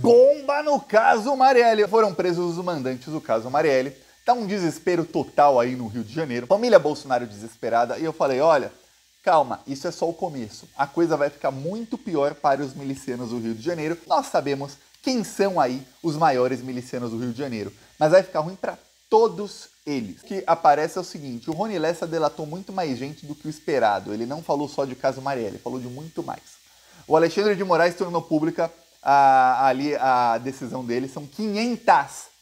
bomba no caso Marielle. Foram presos os mandantes do caso Marielle. Tá um desespero total aí no Rio de Janeiro. Família Bolsonaro desesperada. E eu falei: olha, calma, isso é só o começo. A coisa vai ficar muito pior para os milicianos do Rio de Janeiro. Nós sabemos quem são aí os maiores milicianos do Rio de Janeiro. Mas vai ficar ruim para todos eles. O que aparece é o seguinte: o Rony Lessa delatou muito mais gente do que o esperado. Ele não falou só de caso Marielle, falou de muito mais. O Alexandre de Moraes tornou pública a, ali a decisão dele. São 500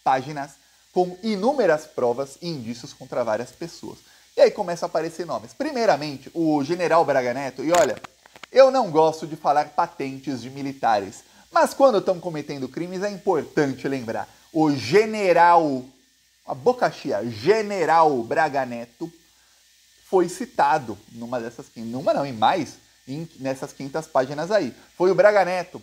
páginas com inúmeras provas e indícios contra várias pessoas. E aí começam a aparecer nomes. Primeiramente, o general Braga Neto. E olha, eu não gosto de falar patentes de militares, mas quando estão cometendo crimes é importante lembrar. O general, a boca xia general Braga Neto foi citado numa dessas, numa não, em mais, em, nessas quintas páginas aí. Foi o Braga Neto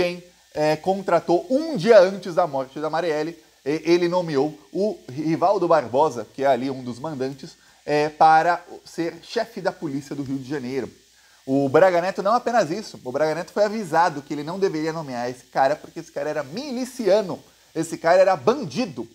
quem é, contratou um dia antes da morte da Marielle. Ele nomeou o Rivaldo Barbosa, que é ali um dos mandantes, é, para ser chefe da polícia do Rio de Janeiro. O Braga Neto não apenas isso, o Braga Neto foi avisado que ele não deveria nomear esse cara porque esse cara era miliciano, esse cara era bandido.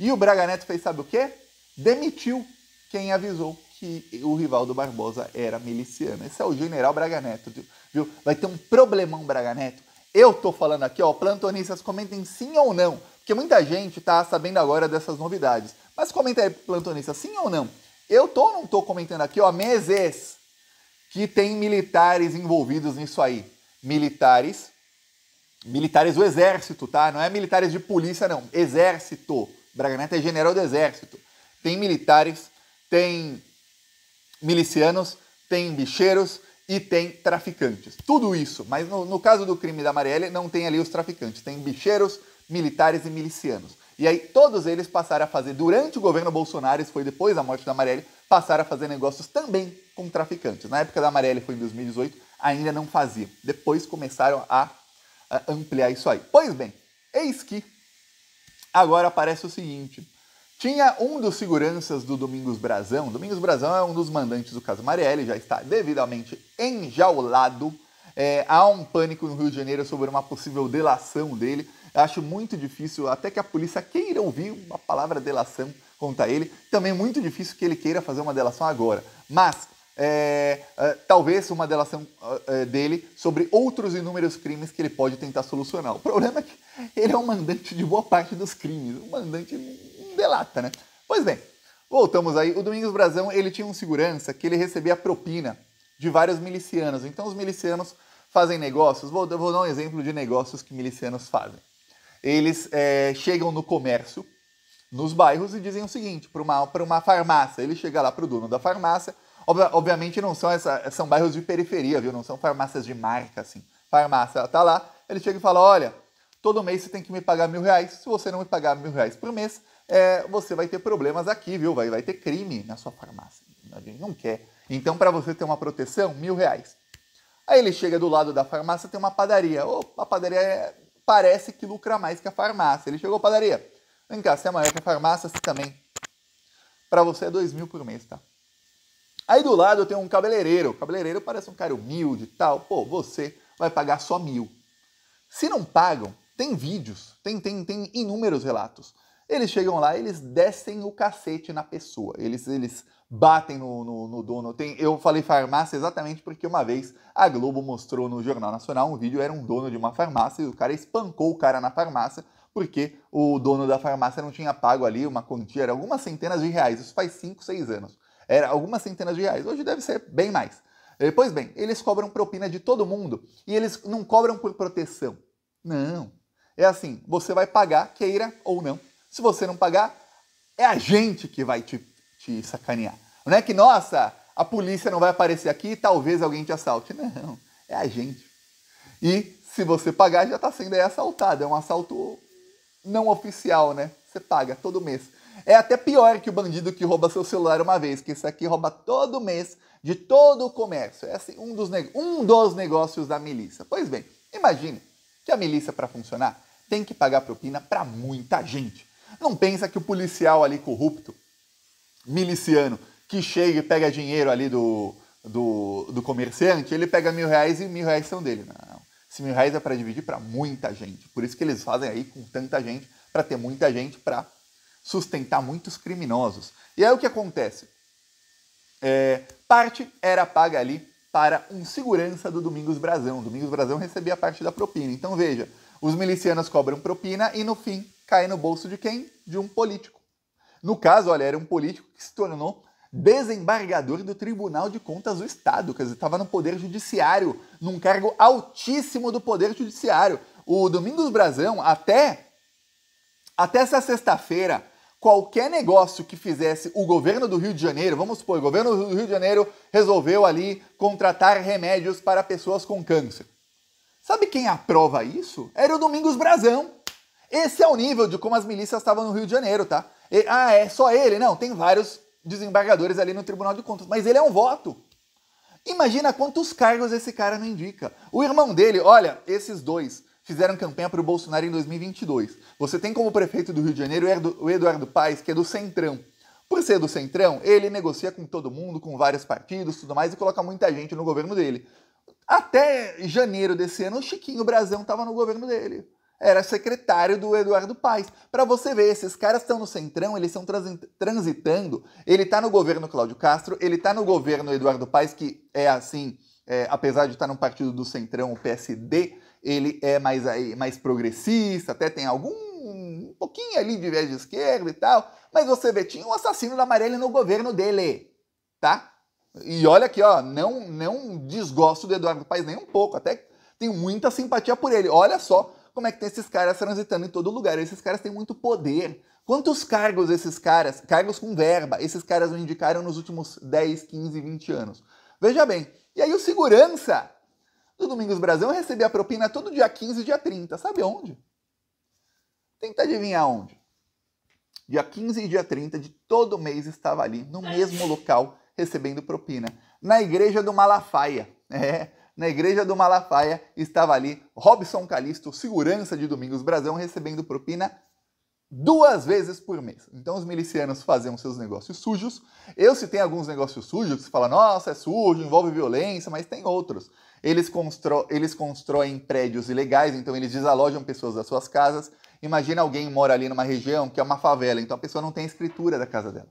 E o Braga Neto fez sabe o quê? Demitiu quem avisou que o Rivaldo Barbosa era miliciano. Esse é o general Braga Neto, viu? Vai ter um problemão Braga Neto eu tô falando aqui, ó, plantonistas, comentem sim ou não, porque muita gente tá sabendo agora dessas novidades. Mas comenta aí, plantonista, sim ou não? Eu tô ou não tô comentando aqui, ó, meses que tem militares envolvidos nisso aí. Militares, militares do exército, tá? Não é militares de polícia, não. Exército. Braga Neto é general do exército. Tem militares, tem milicianos, tem bicheiros, e tem traficantes. Tudo isso, mas no, no caso do crime da Marielle, não tem ali os traficantes, tem bicheiros, militares e milicianos. E aí todos eles passaram a fazer, durante o governo Bolsonaro, isso foi depois da morte da Marielle, passaram a fazer negócios também com traficantes. Na época da Marielle foi em 2018, ainda não fazia. Depois começaram a, a ampliar isso aí. Pois bem, eis que agora aparece o seguinte tinha um dos seguranças do Domingos Brazão. Domingos Brazão é um dos mandantes do caso Marielle, já está devidamente enjaulado. É, há um pânico no Rio de Janeiro sobre uma possível delação dele. Acho muito difícil, até que a polícia queira ouvir uma palavra delação contra ele. Também é muito difícil que ele queira fazer uma delação agora. Mas é, é, talvez uma delação é, dele sobre outros inúmeros crimes que ele pode tentar solucionar. O problema é que ele é um mandante de boa parte dos crimes. Um mandante delata, né? Pois bem, voltamos aí. O Domingos Brazão, ele tinha um segurança que ele recebia propina de vários milicianos. Então os milicianos fazem negócios. Vou, vou dar um exemplo de negócios que milicianos fazem. Eles é, chegam no comércio, nos bairros, e dizem o seguinte para uma, uma farmácia. Ele chega lá para o dono da farmácia. Ob obviamente não são essa, são bairros de periferia, viu? Não são farmácias de marca, assim. Farmácia, ela tá lá, ele chega e fala, olha, todo mês você tem que me pagar mil reais. Se você não me pagar mil reais por mês, é, você vai ter problemas aqui, viu? Vai, vai ter crime na sua farmácia. A gente não quer. Então, para você ter uma proteção, mil reais. Aí ele chega do lado da farmácia, tem uma padaria. Opa, a padaria é, parece que lucra mais que a farmácia. Ele chegou, padaria. Vem cá, você é maior que a farmácia, você também. Para você é dois mil por mês, tá? Aí do lado tem um cabeleireiro. O cabeleireiro parece um cara humilde e tal. Pô, você vai pagar só mil. Se não pagam, tem vídeos, tem, tem, tem inúmeros relatos eles chegam lá, eles descem o cacete na pessoa. Eles, eles batem no, no, no dono. Tem, eu falei farmácia exatamente porque uma vez a Globo mostrou no Jornal Nacional um vídeo, era um dono de uma farmácia e o cara espancou o cara na farmácia porque o dono da farmácia não tinha pago ali uma quantia, era algumas centenas de reais. Isso faz 5, 6 anos. Era algumas centenas de reais. Hoje deve ser bem mais. Eh, pois bem, eles cobram propina de todo mundo e eles não cobram por proteção. Não. É assim, você vai pagar, queira ou não. Se você não pagar, é a gente que vai te, te sacanear. Não é que, nossa, a polícia não vai aparecer aqui e talvez alguém te assalte. Não, é a gente. E se você pagar, já está sendo assaltado. É um assalto não oficial, né? Você paga todo mês. É até pior que o bandido que rouba seu celular uma vez, que esse aqui rouba todo mês de todo o comércio. É assim, um dos, um dos negócios da milícia. Pois bem, imagine que a milícia, para funcionar, tem que pagar propina para muita gente. Não pensa que o policial ali corrupto, miliciano, que chega e pega dinheiro ali do, do, do comerciante, ele pega mil reais e mil reais são dele. Não. Esse mil reais é para dividir para muita gente. Por isso que eles fazem aí com tanta gente, para ter muita gente para sustentar muitos criminosos. E aí o que acontece? É, parte era paga ali para um segurança do Domingos Brazão. Domingos Brazão recebia parte da propina. Então veja, os milicianos cobram propina e no fim cair no bolso de quem? De um político. No caso, olha, era um político que se tornou desembargador do Tribunal de Contas do Estado, quer dizer, estava no Poder Judiciário, num cargo altíssimo do Poder Judiciário. O Domingos Brazão, até, até essa sexta-feira, qualquer negócio que fizesse o governo do Rio de Janeiro, vamos supor, o governo do Rio de Janeiro resolveu ali contratar remédios para pessoas com câncer. Sabe quem aprova isso? Era o Domingos Brazão. Esse é o nível de como as milícias estavam no Rio de Janeiro, tá? E, ah, é só ele? Não, tem vários desembargadores ali no Tribunal de Contas, mas ele é um voto. Imagina quantos cargos esse cara não indica. O irmão dele, olha, esses dois fizeram campanha para o Bolsonaro em 2022. Você tem como prefeito do Rio de Janeiro o Eduardo Paes, que é do Centrão. Por ser do Centrão, ele negocia com todo mundo, com vários partidos, tudo mais, e coloca muita gente no governo dele. Até janeiro desse ano, o Chiquinho Brasão estava no governo dele era secretário do Eduardo Paes. Para você ver, esses caras estão no centrão, eles estão transitando. Ele tá no governo Cláudio Castro, ele tá no governo Eduardo Paes, que é assim, é, apesar de estar tá no partido do centrão, o PSD, ele é mais, aí, mais progressista, até tem algum um pouquinho ali de viés de esquerda e tal. Mas você vê, tinha um assassino da Marielle no governo dele, tá? E olha aqui, ó, não, não desgosto do Eduardo Paes nem um pouco, até tenho muita simpatia por ele. Olha só como é que tem esses caras transitando em todo lugar? Esses caras têm muito poder. Quantos cargos esses caras, cargos com verba, esses caras me indicaram nos últimos 10, 15, 20 anos? Veja bem, e aí o segurança do Domingos Brasil recebia propina todo dia 15 dia 30. Sabe onde? Tenta adivinhar onde. Dia 15 e dia 30 de todo mês estava ali, no mesmo local, recebendo propina. Na igreja do Malafaia. É, na igreja do Malafaia, estava ali Robson Calisto, segurança de Domingos Brasão, recebendo propina duas vezes por mês. Então os milicianos faziam seus negócios sujos. Eu se tem alguns negócios sujos que se fala, nossa, é sujo, envolve violência, mas tem outros. Eles, constro eles constroem prédios ilegais, então eles desalojam pessoas das suas casas. Imagina alguém mora ali numa região que é uma favela, então a pessoa não tem a escritura da casa dela.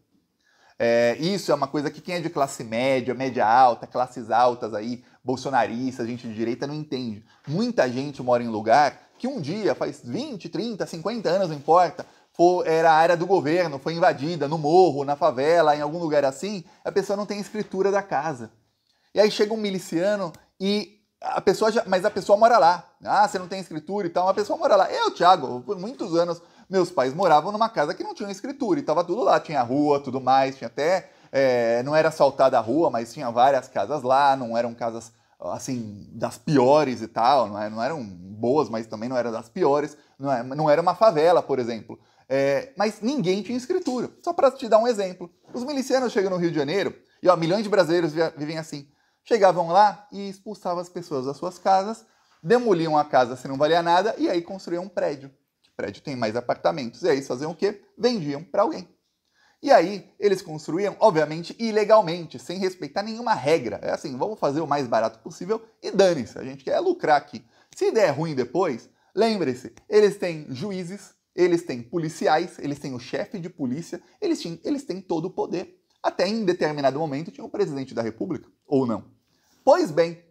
É, isso é uma coisa que quem é de classe média, média alta, classes altas aí, bolsonarista, gente de direita não entende. Muita gente mora em lugar que um dia, faz 20, 30, 50 anos, não importa, for, era a área do governo, foi invadida no morro, na favela, em algum lugar assim, a pessoa não tem escritura da casa. E aí chega um miliciano e a pessoa já, mas a pessoa mora lá. Ah, você não tem escritura e tal, a pessoa mora lá. Eu, Thiago, por muitos anos meus pais moravam numa casa que não tinha escritura e tava tudo lá, tinha rua, tudo mais, tinha até é, não era assaltada a rua, mas tinha várias casas lá, não eram casas assim, das piores e tal, não, é, não eram boas, mas também não eram das piores, é, não, era uma favela, por exemplo. É, mas ninguém tinha escritura. Só para te dar um exemplo. Os milicianos chegam no Rio de Janeiro, e ó, milhões de brasileiros vivem assim. Chegavam lá e expulsavam as pessoas das suas casas, demoliam a casa se não valia nada, e aí construíam um prédio. O prédio tem mais apartamentos. E aí faziam o quê? Vendiam para alguém. E aí, eles construíam, obviamente, ilegalmente, sem respeitar nenhuma regra. É assim, vamos fazer o mais barato possível e dane-se, a gente quer lucrar aqui. Se der ruim depois, lembre-se, eles têm juízes, eles têm policiais, eles têm o chefe de polícia, eles, tinham, eles têm todo o poder. Até em determinado momento tinha o presidente da república, ou não. Pois bem,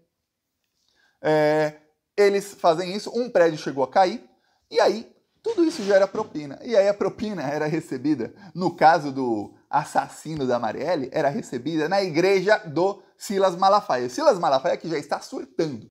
é, eles fazem isso, um prédio chegou a cair, e aí tudo isso gera propina. E aí a propina era recebida, no caso do assassino da Marielle, era recebida na igreja do Silas Malafaia. O Silas Malafaia que já está surtando.